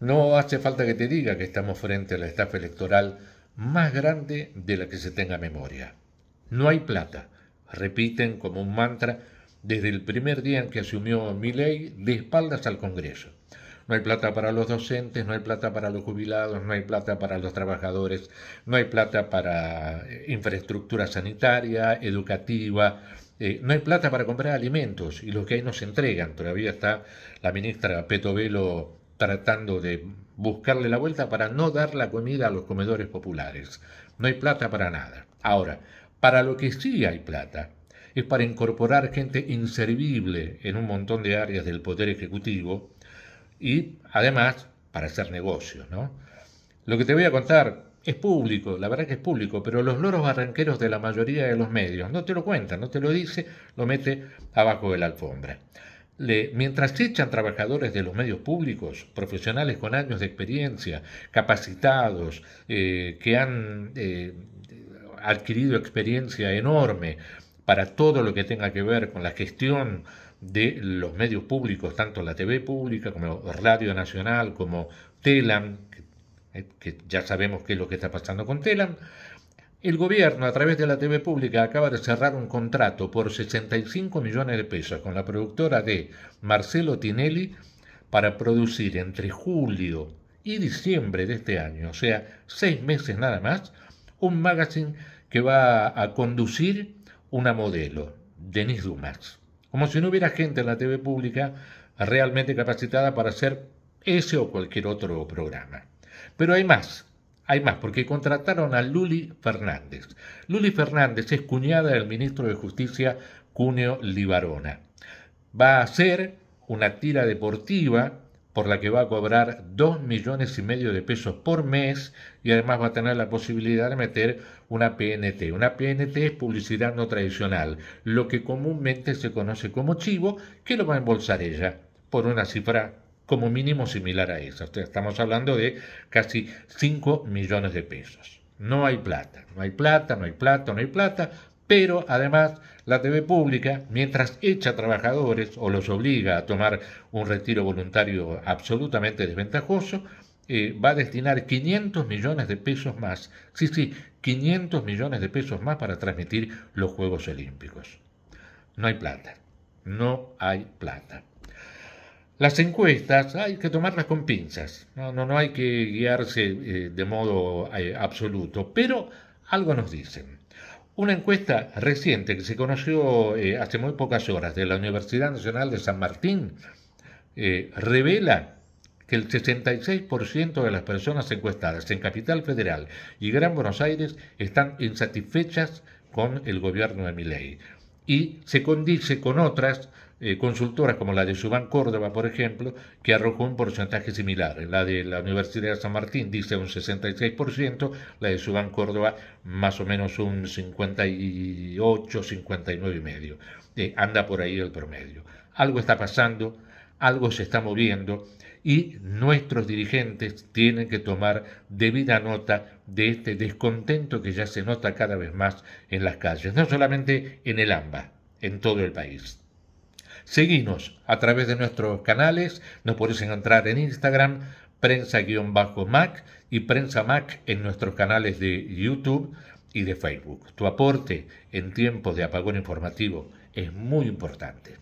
No hace falta que te diga que estamos frente a la estafa electoral más grande de la que se tenga memoria. No hay plata, repiten como un mantra desde el primer día en que asumió mi ley, de espaldas al Congreso. No hay plata para los docentes, no hay plata para los jubilados, no hay plata para los trabajadores, no hay plata para eh, infraestructura sanitaria, educativa, eh, no hay plata para comprar alimentos y lo que hay nos entregan. Todavía está la ministra Petovelo tratando de buscarle la vuelta para no dar la comida a los comedores populares. No hay plata para nada. Ahora, para lo que sí hay plata es para incorporar gente inservible en un montón de áreas del poder ejecutivo y además para hacer negocios, ¿no? Lo que te voy a contar es público, la verdad que es público, pero los loros barranqueros de la mayoría de los medios no te lo cuentan, no te lo dice, lo mete abajo de la alfombra. Le, mientras echan trabajadores de los medios públicos, profesionales con años de experiencia, capacitados, eh, que han eh, adquirido experiencia enorme para todo lo que tenga que ver con la gestión de los medios públicos, tanto la TV pública como Radio Nacional, como TELAM, eh, que ya sabemos qué es lo que está pasando con TELAM, el gobierno, a través de la TV pública, acaba de cerrar un contrato por 65 millones de pesos con la productora de Marcelo Tinelli para producir entre julio y diciembre de este año, o sea, seis meses nada más, un magazine que va a conducir una modelo, Denise Dumas. Como si no hubiera gente en la TV pública realmente capacitada para hacer ese o cualquier otro programa. Pero hay más. Hay más, porque contrataron a Luli Fernández. Luli Fernández es cuñada del ministro de Justicia Cuneo Libarona. Va a ser una tira deportiva por la que va a cobrar 2 millones y medio de pesos por mes y además va a tener la posibilidad de meter una PNT. Una PNT es publicidad no tradicional, lo que comúnmente se conoce como chivo, que lo va a embolsar ella por una cifra como mínimo similar a esa. Estamos hablando de casi 5 millones de pesos. No hay plata, no hay plata, no hay plata, no hay plata, pero además la TV pública, mientras echa trabajadores o los obliga a tomar un retiro voluntario absolutamente desventajoso, eh, va a destinar 500 millones de pesos más, sí, sí, 500 millones de pesos más para transmitir los Juegos Olímpicos. No hay plata, no hay plata. Las encuestas hay que tomarlas con pinzas, no, no, hay que guiarse eh, de modo eh, absoluto, pero algo nos dicen. Una encuesta reciente que se conoció eh, hace muy pocas horas de la Universidad Nacional de San Martín revela que el 66% de las personas encuestadas en Capital Federal y Gran Buenos Aires están insatisfechas con el gobierno de Miley y se condice con otras eh, consultoras como la de Subán Córdoba, por ejemplo, que arrojó un porcentaje similar. La de la Universidad de San Martín dice un 66%, la de Subán Córdoba más o menos un 58, 59 y medio. Eh, anda por ahí el promedio. Algo está pasando, algo se está moviendo y nuestros dirigentes tienen que tomar debida nota de este descontento que ya se nota cada vez más en las calles, no solamente en el AMBA, en todo el país. Seguinos a través de nuestros canales, nos podéis encontrar en Instagram, prensa-mac y prensa Mac en nuestros canales de YouTube y de Facebook. Tu aporte en tiempos de apagón informativo es muy importante.